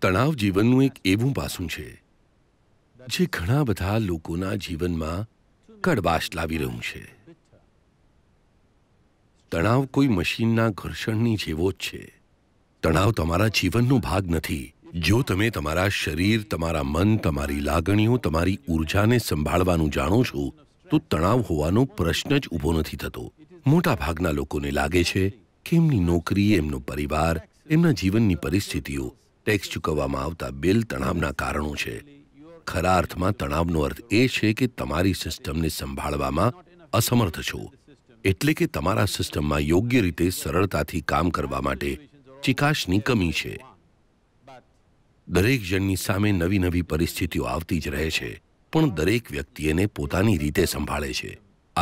તણાવ જીવનનું એક એવું પાસું છે જે ઘણા બધા લોકોના જીવનમાં કડવાશ લાવી રહ્યું છે તણાવ કોઈ મશીનના ઘર્ષણની જેવો જ છે તણાવ તમારા જીવનનો ભાગ નથી જો તમે તમારા શરીર તમારા મન તમારી લાગણીઓ તમારી ઊર્જાને સંભાળવાનું જાણો છો તો તણાવ હોવાનો પ્રશ્ન જ ઊભો નથી થતો મોટા ભાગના લોકોને લાગે છે કે એમની નોકરી એમનો પરિવાર એમના જીવનની પરિસ્થિતિઓ ટેક્સ ચૂકવવામાં આવતા બિલ તણાવના કારણો છે ખરા અર્થમાં તણાવનો અર્થ એ છે કે તમારી સિસ્ટમને સંભાળવામાં અસમર્થ છો એટલે કે તમારા સિસ્ટમમાં યોગ્ય રીતે સરળતાથી કામ કરવા માટે ચિકાશની કમી છે દરેક જણની સામે નવી નવી પરિસ્થિતિઓ આવતી જ રહે છે પણ દરેક વ્યક્તિ એને પોતાની રીતે સંભાળે છે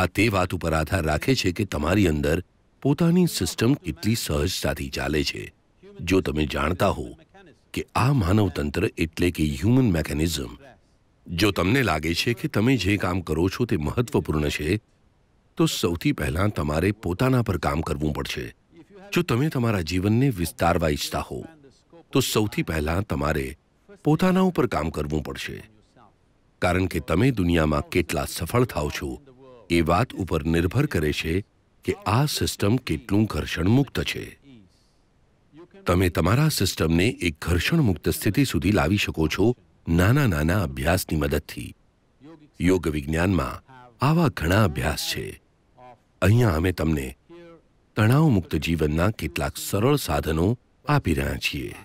આ તે વાત ઉપર આધાર રાખે છે કે તમારી અંદર પોતાની સિસ્ટમ કેટલી સહજતાથી ચાલે છે જો તમે જાણતા હો કે આ માનવતંત્ર એટલે કે હ્યુમન મેકેનિઝમ જો તમને લાગે છે કે તમે જે કામ કરો છો તે મહત્વપૂર્ણ છે તો સૌથી પહેલાં તમારે પોતાના પર કામ કરવું પડશે જો તમે તમારા જીવનને વિસ્તારવા ઈચ્છતા હો તો સૌથી પહેલાં તમારે પોતાના ઉપર કામ કરવું પડશે કારણ કે તમે દુનિયામાં કેટલા સફળ થાવ છો એ વાત ઉપર નિર્ભર કરે છે કે આ સિસ્ટમ કેટલું ઘર્ષણ મુક્ત છે તમે તમારા સિસ્ટમને એક ઘર્ષણમુક્ત સ્થિતિ સુધી લાવી શકો છો નાના નાના અભ્યાસની મદદથી યોગ વિજ્ઞાનમાં આવા ઘણા અભ્યાસ છે અહીંયા અમે તમને તણાવમુક્ત જીવનના કેટલાક સરળ સાધનો આપી રહ્યા છીએ